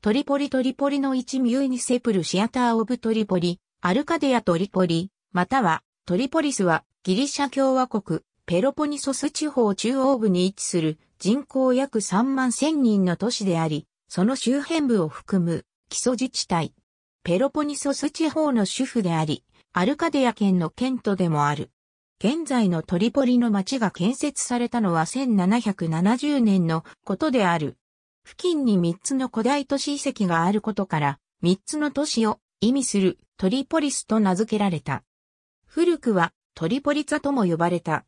トリポリトリポリの一ミューニセプルシアターオブトリポリ、アルカデアトリポリ、またはトリポリスはギリシャ共和国ペロポニソス地方中央部に位置する人口約3万1000人の都市であり、その周辺部を含む基礎自治体。ペロポニソス地方の主婦であり、アルカデア県の県都でもある。現在のトリポリの町が建設されたのは1770年のことである。付近に3つの古代都市遺跡があることから、3つの都市を意味するトリポリスと名付けられた。古くはトリポリザとも呼ばれた。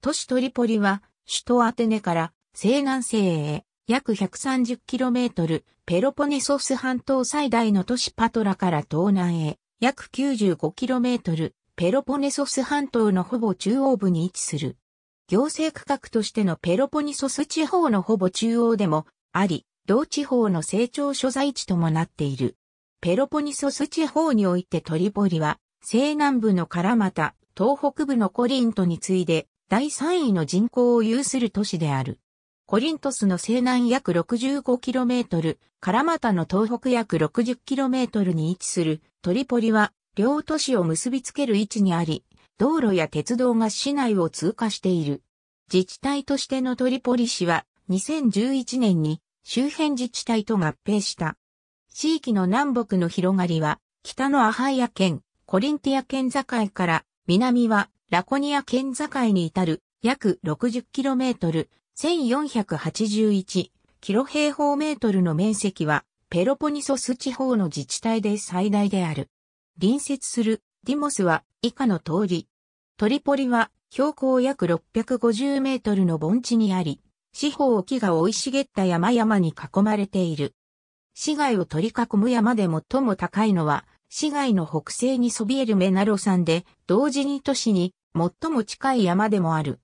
都市トリポリは首都アテネから西南西へ約 130km ペロポネソス半島最大の都市パトラから東南へ約 95km ペロポネソス半島のほぼ中央部に位置する。行政区画としてのペロポネソス地方のほぼ中央でもあり、同地方の成長所在地ともなっている。ペロポニソス地方においてトリポリは、西南部のカラマタ、東北部のコリントに次いで、第3位の人口を有する都市である。コリントスの西南約 65km、カラマタの東北約 60km に位置するトリポリは、両都市を結びつける位置にあり、道路や鉄道が市内を通過している。自治体としてのトリポリ市は、2011年に周辺自治体と合併した。地域の南北の広がりは、北のアハイア県、コリンティア県境から、南はラコニア県境に至る約 60km、1481キロ平方メートルの面積は、ペロポニソス地方の自治体で最大である。隣接するディモスは以下の通り。トリポリは標高約650メートルの盆地にあり、四方沖が生い茂った山々に囲まれている。市街を取り囲む山で最も高いのは、市街の北西にそびえるメナロ山で、同時に都市に最も近い山でもある。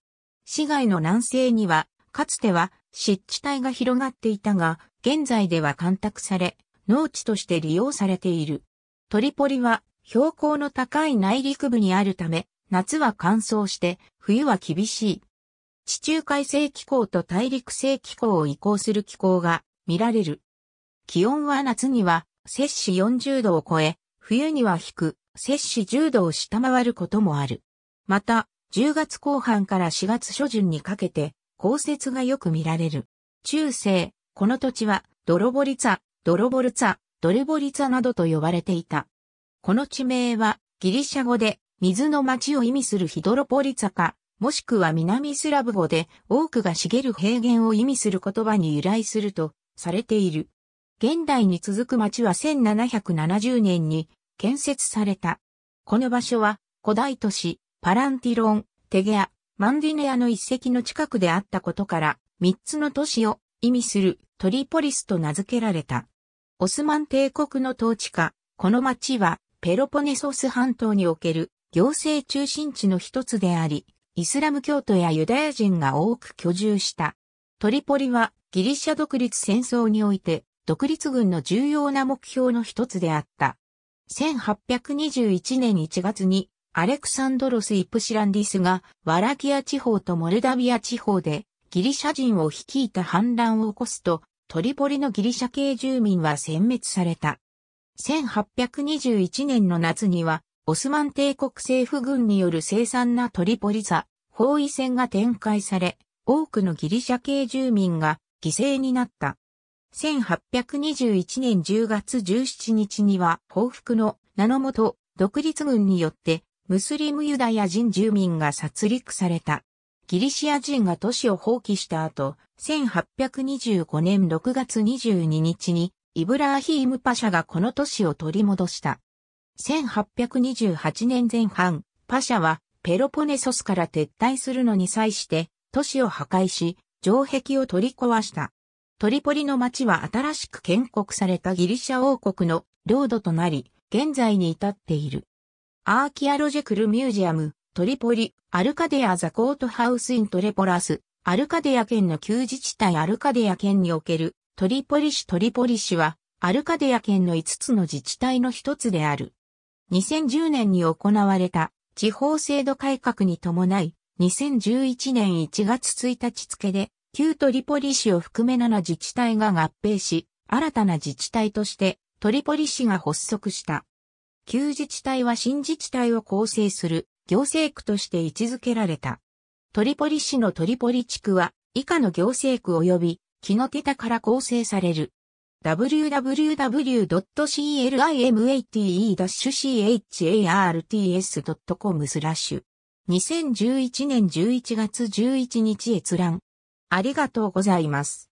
市街の南西には、かつては湿地帯が広がっていたが、現在では干拓され、農地として利用されている。トリポリは標高の高い内陸部にあるため、夏は乾燥して、冬は厳しい。地中海性気候と大陸性気候を移行する気候が見られる。気温は夏には摂氏40度を超え、冬には低、く摂氏10度を下回ることもある。また、10月後半から4月初旬にかけて、降雪がよく見られる。中世、この土地は、ドロボリツァ、ドロボルツァ、ドルボリツァなどと呼ばれていた。この地名は、ギリシャ語で、水の町を意味するヒドロポリツァか、もしくは南スラブ語で多くが茂る平原を意味する言葉に由来するとされている。現代に続く町は1770年に建設された。この場所は古代都市パランティロン、テゲア、マンディネアの一石の近くであったことから3つの都市を意味するトリポリスと名付けられた。オスマン帝国の統治下、この町はペロポネソス半島における行政中心地の一つであり、イスラム教徒やユダヤ人が多く居住した。トリポリはギリシャ独立戦争において独立軍の重要な目標の一つであった。1821年1月にアレクサンドロス・イプシランディスがワラキア地方とモルダビア地方でギリシャ人を率いた反乱を起こすとトリポリのギリシャ系住民は殲滅された。1821年の夏にはオスマン帝国政府軍による凄惨なトリポリザ、包囲戦が展開され、多くのギリシャ系住民が犠牲になった。1821年10月17日には報復の名のもと独立軍によってムスリムユダヤ人住民が殺戮された。ギリシア人が都市を放棄した後、1825年6月22日にイブラーヒームパシャがこの都市を取り戻した。1828年前半、パシャはペロポネソスから撤退するのに際して都市を破壊し、城壁を取り壊した。トリポリの町は新しく建国されたギリシャ王国の領土となり、現在に至っている。アーキアロジェクルミュージアム、トリポリ、アルカデアザコートハウスイントレポラス、アルカデア県の旧自治体アルカデア県におけるトリポリ市トリポリ市は、アルカデア県の5つの自治体の一つである。2010年に行われた地方制度改革に伴い、2011年1月1日付で、旧トリポリ市を含め7自治体が合併し、新たな自治体としてトリポリ市が発足した。旧自治体は新自治体を構成する行政区として位置づけられた。トリポリ市のトリポリ地区は以下の行政区及び木の手田から構成される。www.climate-charts.com スラッシュ。2011年11月11日閲覧。ありがとうございます。